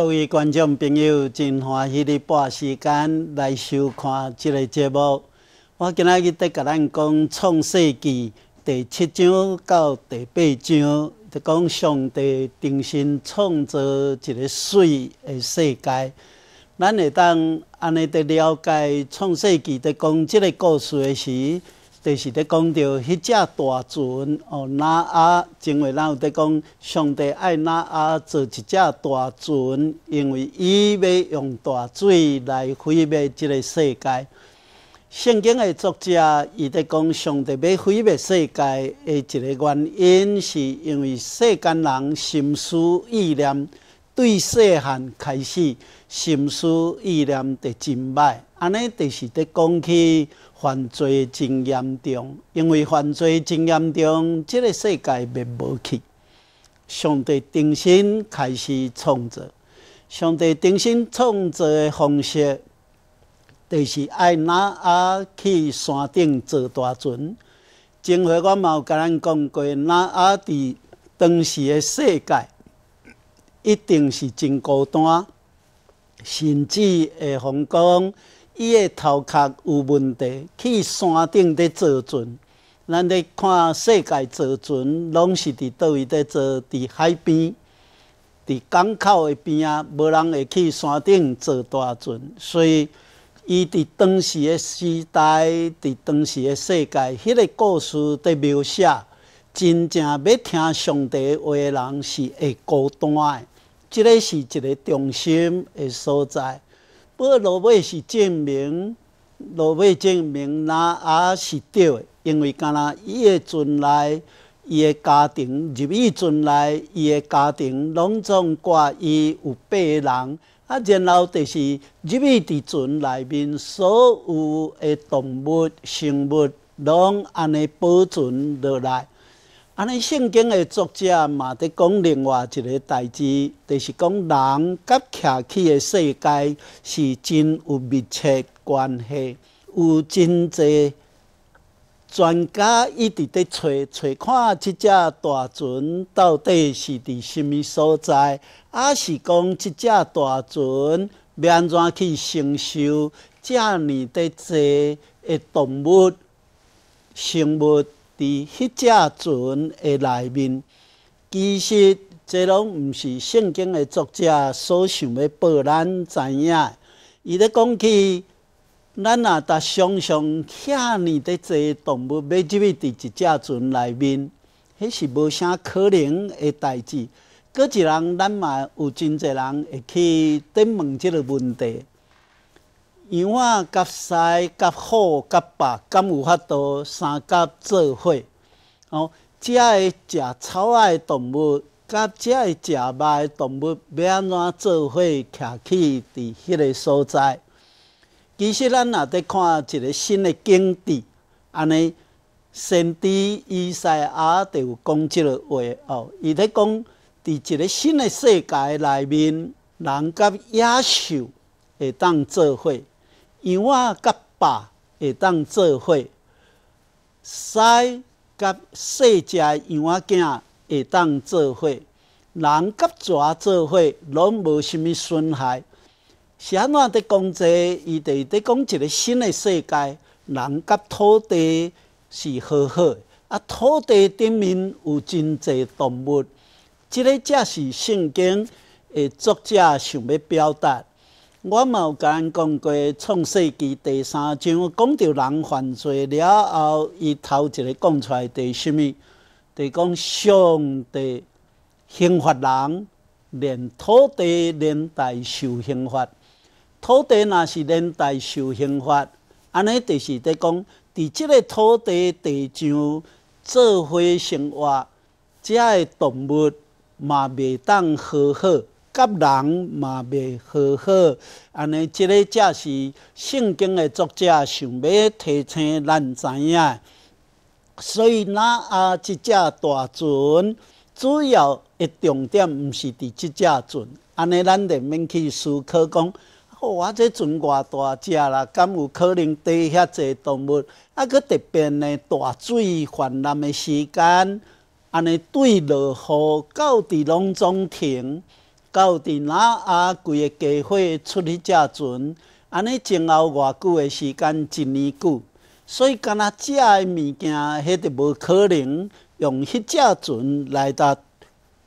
各位观众朋友，真欢喜你半时间来收看这个节目。我今仔日咧，甲咱讲创世纪第七章到第八章，就讲上帝重新创造一个水的世界。咱会当安尼的了解创世纪的讲这个故事的时。就是在讲到迄只大船，哦，那阿，因为咱有在讲，上帝爱那阿做一只大船，因为伊要用大水来毁灭即个世界。圣经的作者伊在讲，上帝要毁灭世界的一个原因，是因为世间人心思意念，对细汉开始心思意念的真歹，安尼就是在讲起。犯罪真严重，因为犯罪真严重，这个世界灭无去。上帝定新开始创造，上帝定新创造的方式，就是爱拿阿去山顶坐大船。前回我有甲咱讲过，拿阿伫当时的世界，一定是真孤单，甚至会互讲。伊个头壳有问题，去山顶伫坐船。咱在看世界，坐船拢是伫倒位伫坐，伫海边、伫港口的边啊，无人会去山顶坐大船。所以，伊伫当时的时代，伫当时的世界，迄个故事伫描写，真正要听上帝话的人是会孤单的。即个是一个中心的所在。不过落尾是证明，落尾证明那也是对的，因为干那伊的船内，伊的家庭入去船内，伊的家庭拢总挂伊有八个人，啊，然后就是入去伫船内面所有的动物、生物，拢安尼保存落来。安尼圣经的作者嘛，伫讲另外一个代志，就是讲人甲徛起的世界是真有密切关系，有真侪专家一直伫找找看这只大船到底是伫什么所在，还是讲这只大船安怎去承受这尔多侪的动物、生物？伫迄只船的内面，其实这拢毋是圣经的作者所想欲报咱知影。伊伫讲起，咱啊达想象遐尼的济动物要入去伫一只船内面，迄是无啥可能的代志。各一人，咱嘛有真济人会去伫问即个问题。羊啊、甲、狮、甲、虎、甲、豹，敢有法度三甲做伙？哦，遮个食草的动物，甲遮个食肉的动物，要安怎做伙？徛起伫迄个所在？其实咱也伫看一个新的景致。安尼，先滴伊西著就讲即个话哦，伊在讲伫一个新的世界内面，人甲野兽会当做伙？羊仔甲爸会当做伙，狮甲细只羊仔囝会当做伙，人甲蛇做伙，拢无啥物损害。是安怎伫讲这？伊伫伫讲一个新的世界，人甲土地是和的，啊，土地顶面有真济动物，即个则是圣经的作者想要表达。我有甲人讲过，创世纪第三章讲到人犯罪了后，伊头一个讲出来第啥物？第讲上帝惩罚人，连土地连带受刑罚。土地若是连带受刑罚，安尼第是第讲伫即个土地地上做伙生活，遮个动物嘛袂当好好。甲人嘛袂好好，安尼即个才是圣经诶。作者想要提醒咱知影。所以那啊，即只大船主要诶重点毋是伫即只船，安尼咱著免去思考讲：我这船偌大只啦，敢有可能缀遐济动物？啊，佮特别呢，大水泛滥诶时间，安尼对落雨到底拢总停？到伫哪啊？规个计划出哩只船？安尼前后偌久的时间一年久，所以干那食的物件，迄个无可能用迄只船来达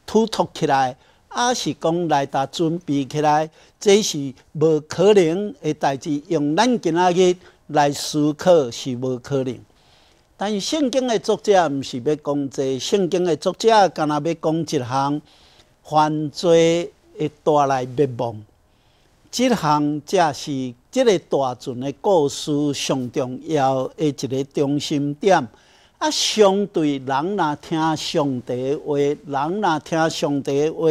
突突起来，还是讲来达准备起来，这是无可能的代志。用咱今仔日来思考是无可能。但是圣经的作者毋是要讲这，圣经的作者干那要讲一项。犯罪会带来灭亡，即项则是即个大船的故事上重要的一个中心点。啊，相对人若听上帝话，人若听上帝话，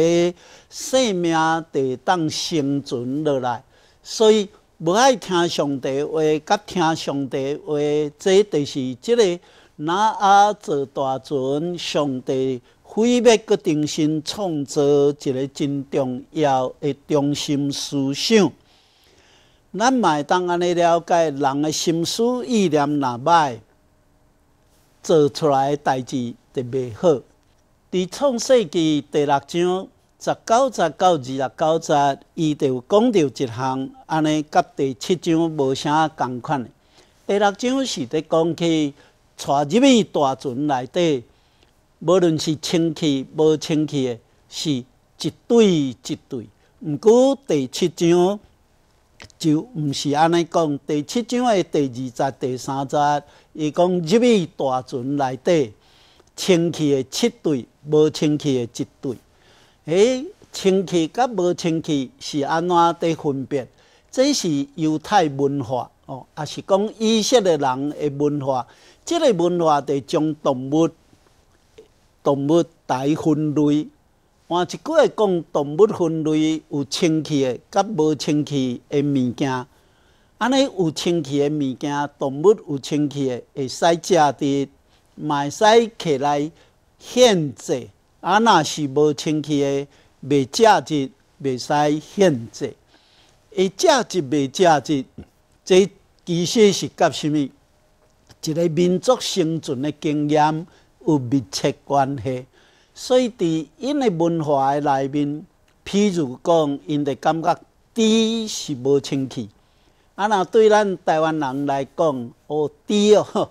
生命得当生存落来。所以无爱听上帝话，甲听上帝话，这就是这个拿阿做大船，上帝。非要搁定心创造一个真重要的中心思想。咱卖当安尼了解人诶心思意念若歹，做出来诶代志就未好。伫创世纪第六章十九十到二十九节，伊就讲到一项安尼，甲第七章无啥共款。第六章是伫讲起带入去大船内底。无论是清气无清气诶，是一对一对。毋过第七章就毋是安尼讲，第七章诶第二节、第三节，伊讲入去大船内底，清气诶七对，无清气诶一对。诶，清气甲无清气是安怎伫分别？这是犹太文化哦，也是讲以色列人诶文化。这个文化伫将动物。动物大分类，换一句话讲，动物分类有清气诶，甲无清气诶物件。安尼有清气诶物件，动物有清气诶会使食的，会使起来限制。啊，那是无清气诶，未价值，未使限制。会价值未价值，这其实是甲什么？一个民族生存的经验。有密切关系，所以伫因的文化诶内面，譬如讲，因的感觉猪是无清气，啊，若对咱台湾人来讲，哦，猪哦，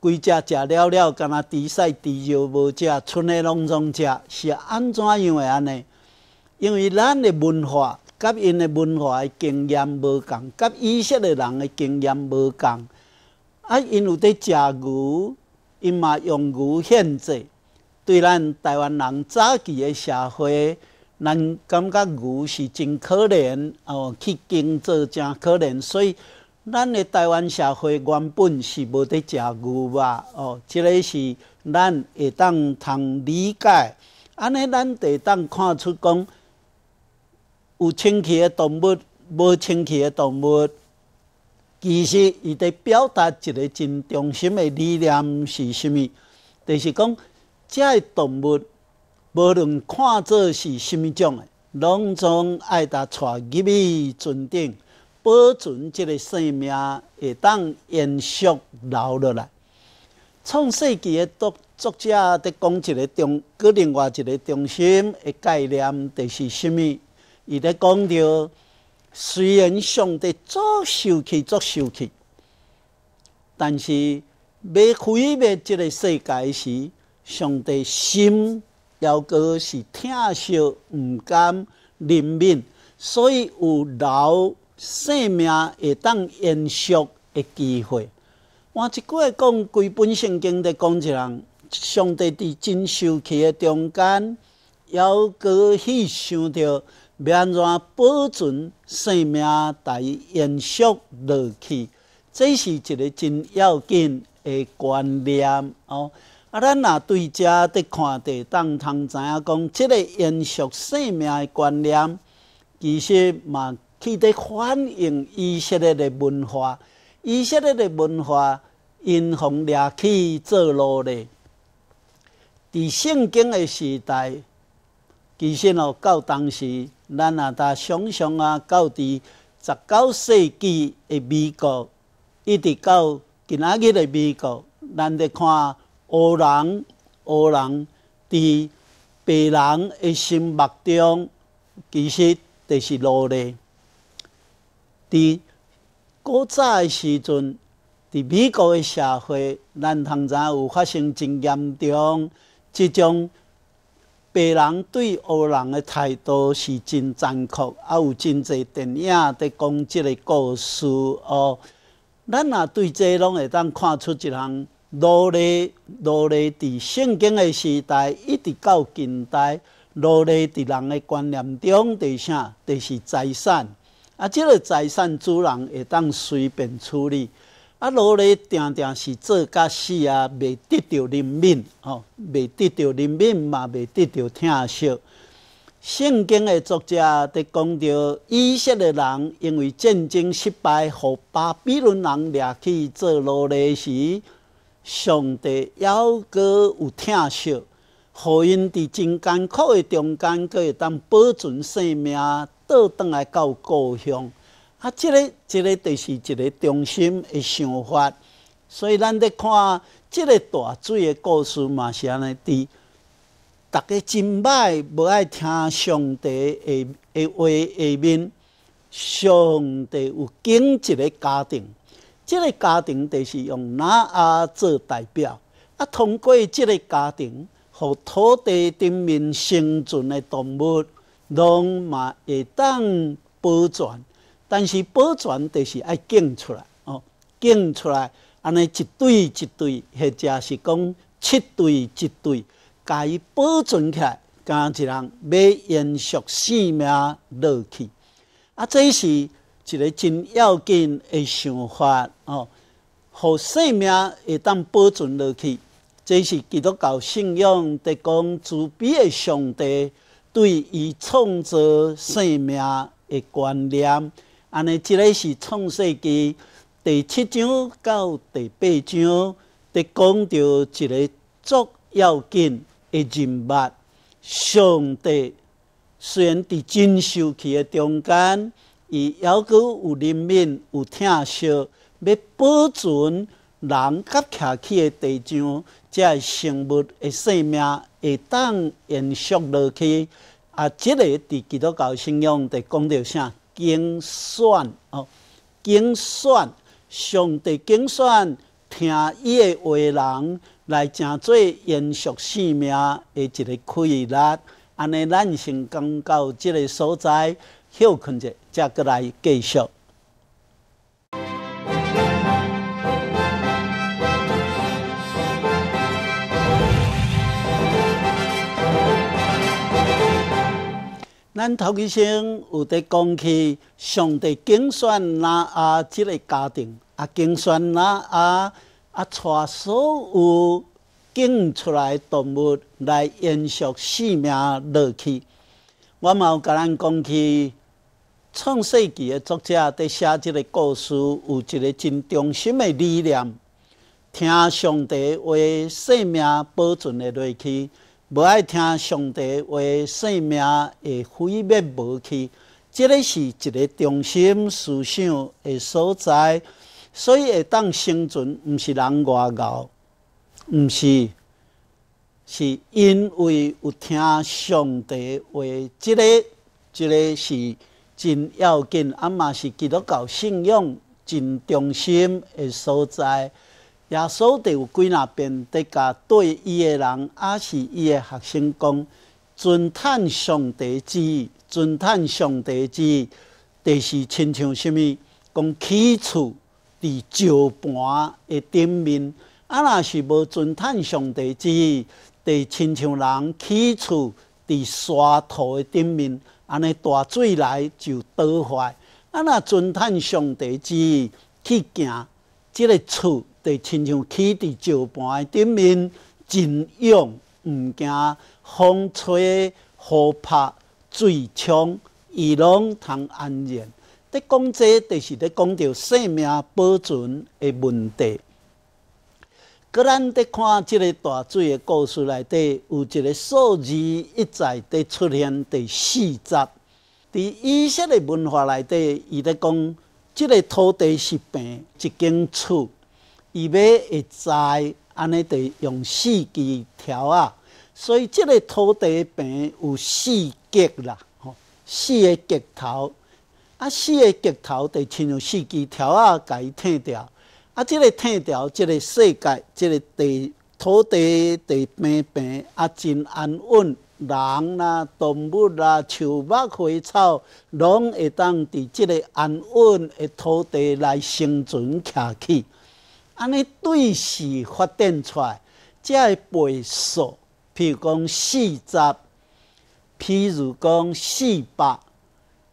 规只食了了，敢若猪屎、猪尿无食，剩诶拢总食，是安怎样诶？安尼？因为咱诶文化甲因诶文化诶经验无同，甲以识列人诶经验无同，啊，因有在食牛。因嘛用牛限制，对咱台湾人早期的社会，咱感觉牛是真可怜哦，去耕作真可怜，所以咱的台湾社会原本是无得食牛肉哦，这个是咱会当通理解，安尼咱会当看出讲有清气的动物，无清气的动物。其实，伊在表达一个真中心的理念是啥物？就是讲，即个动物无论看做是啥物种，拢总爱把带入去尊顶，保存即个生命，会当延续留落来。创世纪的作作者在讲一个中，个另外一个中心的概念，就是啥物？伊在讲着。虽然上帝作受气、作受气，但是要毁灭即个世界时，上帝心犹阁是疼惜、毋甘怜悯，所以有留性命、会当延续的机会。换一句话讲，归本圣经的讲，一人上帝伫真受气的中间，犹阁去想着。要安怎保存生命，得以延续落去，这是一个真要紧的观念哦。啊，咱若对遮伫看待，当通知影讲，即个延续生命的观念，其实嘛，去伫反映以色列的文化，以色列的文化因何崛去作落咧。伫圣经的时代。其实哦，到当时，咱啊在想想啊，到伫十九世纪的美国，一直到今仔日的美国，咱在看黑人、黑人在白人的心目中，其实就是奴隶。伫古早的时阵，伫美国的社会，咱通知有发生真严重这种。白人对黑人的态度是真残酷，啊，有真济电影在讲即个故事哦。咱若对这拢会当看出一项，奴隶奴隶伫圣经的时代一直到近代，奴隶伫人的观念中，第啥就是财产。啊，即个财产主人会当随便处理。啊！奴隶定定是做甲死啊，未得到怜悯哦，未得到怜悯嘛，未得到疼惜。圣经的作者伫讲到以色列人因为战争失败，互巴比伦人掠去做奴隶时，上帝犹阁有疼惜，互因伫真艰苦的中间，阁会当保存性命，倒转来到故乡。啊，这个、这个就是一个中心的想法，所以咱在看即个大水的故事嘛，是安尼伫大家真歹，无爱听上帝的的话下面，上帝有整一个家庭，这个家庭就是用拿阿做代表。啊，通过即个家庭，互土地顶面生存的动物，拢嘛会当保全。但是保存就是爱建出来哦，敬出来，安尼一对一对，或者是讲七对一对，甲伊保存起来，家一人要延续生命落去。啊，这是一个真要紧的想法哦，互生命会当保存落去，这是基督教信仰在讲悲的上帝对伊创造生命诶观念。安尼，即个是创世纪第七章到第八章，伫讲到一个足要紧的人物，上帝。虽然伫真修气的中间，伊犹阁有人民有听惜，要保存人甲徛起的地上，即个生物的生命会当延续落去。啊，这个伫基督教信仰伫讲到啥？精选哦，精选，上帝精选，听伊的话人来正做延续生命的一个规律。安尼咱先讲到这个所在，休困者，再过来继续。咱头学生有在讲起上帝精选哪啊即个家庭啊精选哪啊啊，带所有拣出来动物来延续生命落去。我有甲咱讲起创世纪的作者伫写即个故事，有一个真中心的理念，听上帝为生命保存的落去。无爱听上帝话，生命会毁灭无去。即个是一个中心思想的所在，所以会当生存，毋是人外搞，毋是，是因为有听上帝话。这个，这个是真要紧。阿嘛是基督教信仰，真中心的所在。耶稣伫有几那边，伫甲对伊个人，也是伊个学生讲：尊叹上帝之，尊叹上帝之，就是亲像啥物，讲起厝伫石盘个顶面。啊，若是无尊叹上帝之，意，就亲像人起厝伫沙土个顶面，安尼大水来就倒坏。啊，若尊叹上帝之意去行即个厝。伫亲像起伫石盘的顶面，真用唔惊风吹、雨拍、水冲，伊拢通安然。伫讲这，就是伫讲着生命保存的问题。个咱伫看即个大水的故事内底，有一个数字一再伫出现，伫四十。伫伊些个文化内底，伊伫讲，即个土地是病，一间厝。伊要会知，安尼得用四枝条啊。所以，即个土地病有四节啦，吼，四个节头，啊，四个节头得像四枝条啊伊替掉。啊，即个替掉，即个世界，即个地土地地平平啊，真安稳。人啦、动物啦、树木、花草，拢会当伫即个安稳的土地内生存倚去。安尼对视发展出来，才会倍数，譬如讲四十，譬如讲四百，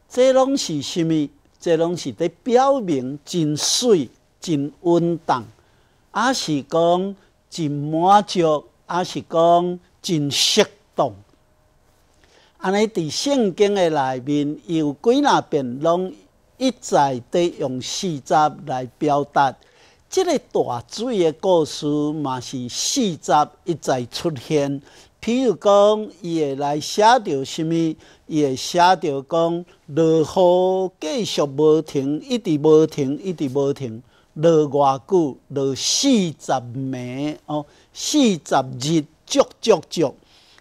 这拢是啥物？这拢是伫表明真水、真稳当，还是讲真满足，还是讲真适当？安尼伫圣经的内面，有几若遍，拢一再伫用四十来表达。这个大水的故事嘛，是四十一再出现。譬如讲，伊会来写到什物，伊会写到讲，落雨继续无停，一直无停，一直无停，落偌久，落四十暝哦，四十日，足足足。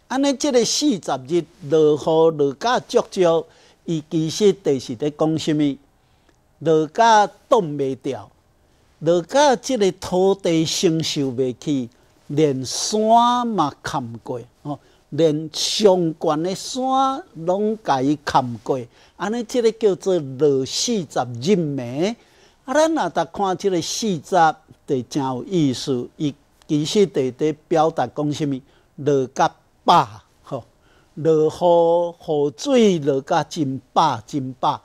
安尼，即个四十日落雨落甲足足，伊其实就是咧讲什物，落甲挡袂牢。落到即个土地承受袂起，连山嘛砍过连上悬的山拢甲伊砍过，安尼即个叫做落四十入梅。啊，咱若达看即个四十，得真有意思。伊其实底底表达讲啥物？落甲饱吼，落雨雨水落甲真饱真饱。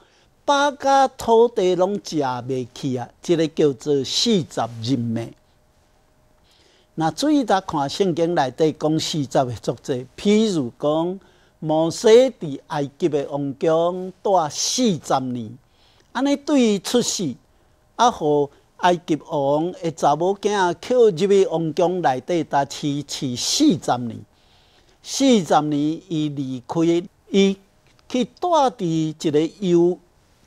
八家土地拢食未起啊！这个叫做四十人命。那注意，呾看圣经内底讲四十个作者，譬如讲摩西伫埃及嘅王宫待四十年，安尼对伊出世啊，互埃及王嘅查某囝捡入去王宫内底，呾持持四十年。四十年，伊离开，伊去大伫一个游。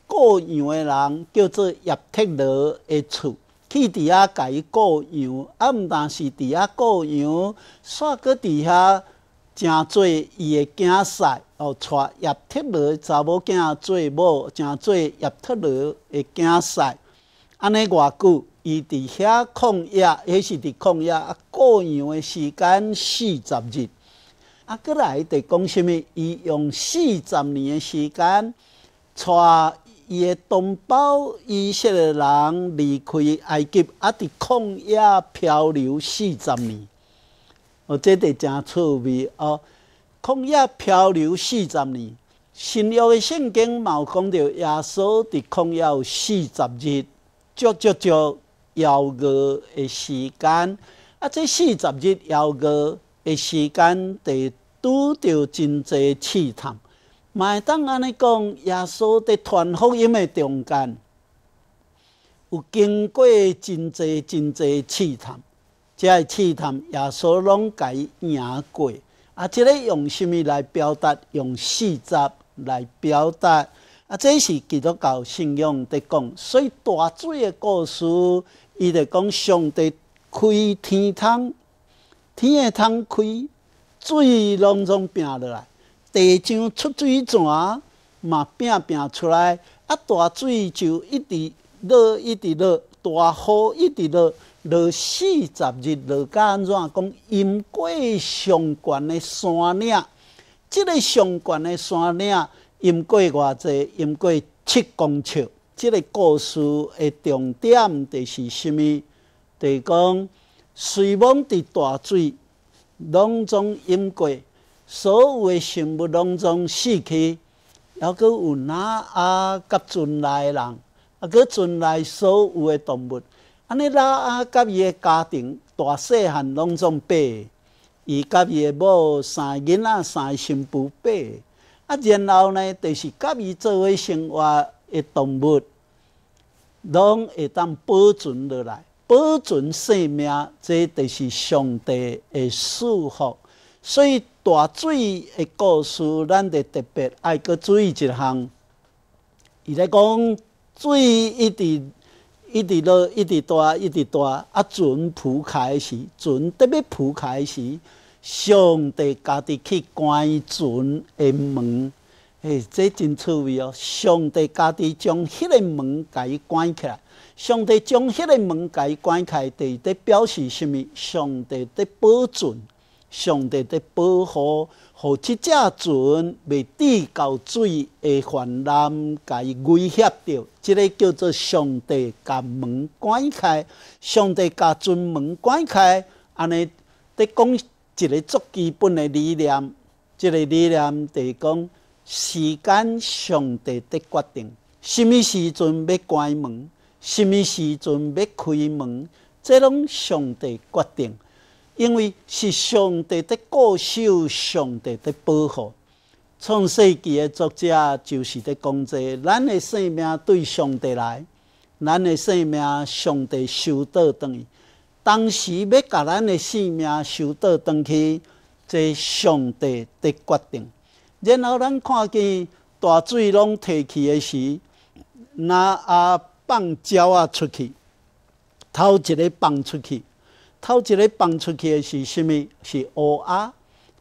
各样诶人叫做叶特罗诶厝，去伫遐甲伊各样，啊，毋但是伫遐各样，煞过伫遐诚侪伊诶囝婿，哦，娶叶特罗查某囝做某，诚侪叶特罗诶囝婿，安尼偌久，伊伫遐控压，迄是伫控压，啊，过样诶时间四十日，啊，过来得讲啥物？伊用四十年诶时间带。伊的同胞伊些人离开埃及，啊，伫旷野漂流四十年，哦，这得真趣味哦！旷野漂流四十年，新约的圣经毛讲着耶稣伫旷野有四十日，足足足遥月的时间，啊，这四十日遥月的时间，得拄着真济试探。麦当安尼讲，耶稣在传福音的中间，有经过真侪真侪试探，这些试探耶稣拢伊赢过。啊，这个用什么来表达？用四实来表达。啊，这是基督教信仰在讲。所以大水的故事，伊就讲上帝开天堂，天一开，水拢从边落来。地上出水泉，嘛拼拼出来，啊！大水就一直落，一直落，大雨一直落，落四十日，落到安怎？讲淹过上悬的山岭，即个上悬的山岭淹过偌济，淹过七公尺。这个故事的重点就是甚物？就是讲水猛伫大水，拢总淹过。所有诶生物当中死去，还佫有哪阿甲存来人，啊佫存来所有诶动物，安尼哪阿甲伊诶家庭大细汉拢总爬，伊甲伊诶某三囡仔三新妇爬。啊然后呢就是甲伊作为生活诶动物，拢会当保存落来，保存生命，这就是上帝诶祝福，所以。大水的故事，咱得特别爱去注意一项。伊在讲水，一直一直落，一直大、一直大。啊，船铺开时，船特别浦开时，上帝家己去关船的门。哎，这真趣味哦！上帝家己将迄个门甲伊关起来，上帝将迄个门甲伊关开，伫在表示什么？上帝在保存上帝在保护，让即只船未滴到水的泛滥，甲伊威胁到。即个叫做上帝甲门关开，上帝甲船门关开。安尼在讲一个足基本的理念，即个理念在讲时间，上帝在决定，什物时阵要关门，什物时阵要开门，即拢上帝决定。因为是上帝在固守，上帝在保护。创世纪的作者就是在讲这，咱的生命对上帝来，咱的生命上帝收倒当当时要甲咱的生命收倒当去，这上帝的决定。然后咱看见大水拢退去的时，那啊放鸟啊出去，头一个放出去。头一个放出去是虾米？是乌鸦，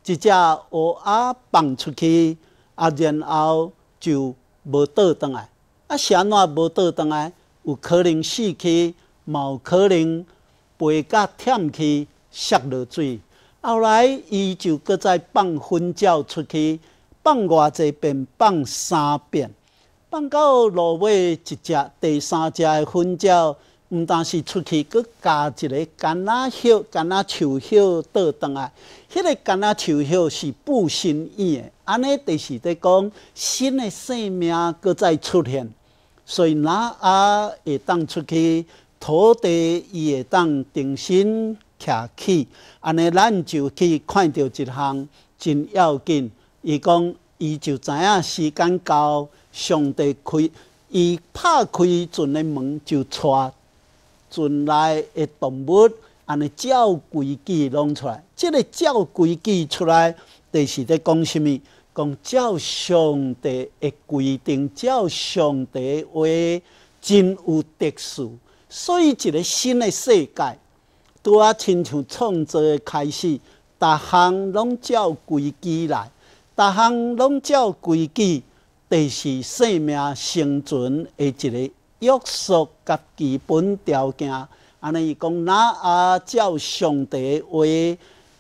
一只乌鸦放出去，啊，然后就无倒转来。啊，安怎无倒转来，有可能死去，有可能飞甲忝去，落水。后来伊就搁再放蜂鸟出去，放偌济遍，放三遍，放到路尾一只，第三只的蜂鸟。毋但是出去，阁加一个囡仔迄囡仔树叶倒转来。迄个囡仔树叶是不新意的，安尼就是在讲新的生命阁再出现。所以咱啊会当出去土地，伊会当重新徛起。安尼咱就去看到一项真要紧。伊讲伊就知影时间到，上帝开伊拍开船的门，就带。存来的动物安尼照规矩弄出来，这个照规矩出来，就是在讲什物？讲照上帝的规定，照上帝话真有特殊。所以，一个新的世界，拄啊亲像创造的开始，逐项拢照规矩来，逐项拢照规矩，著是生命生存的一个。约束甲基本条件，安尼伊讲，那啊照上帝话，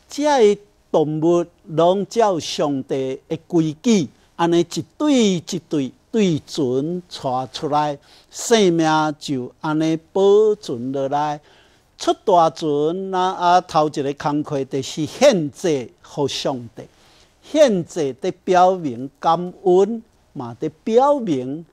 遮个动物拢照上帝的规矩，安尼一对一对对准带出来，生命就安尼保存落来。出大船，那啊头一个工课就是献祭给上帝，献祭得表明感恩嘛，得表明。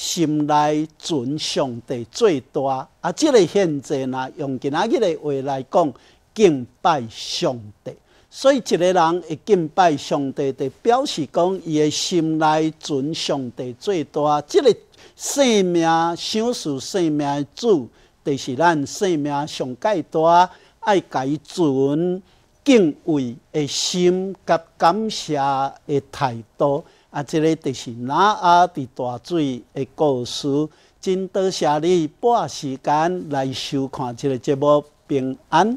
心内尊上帝最大，啊，这个现在呐用今仔日的话来讲，敬拜上帝。所以一个人会敬拜上帝，就表示讲伊的心内尊上帝最大。这个生命享受生命主，就是咱生命上界大爱该尊敬畏的心，甲感谢的态度。啊，这个就是哪阿的大水的故事，真多谢你半时间来收看这个节目，平安。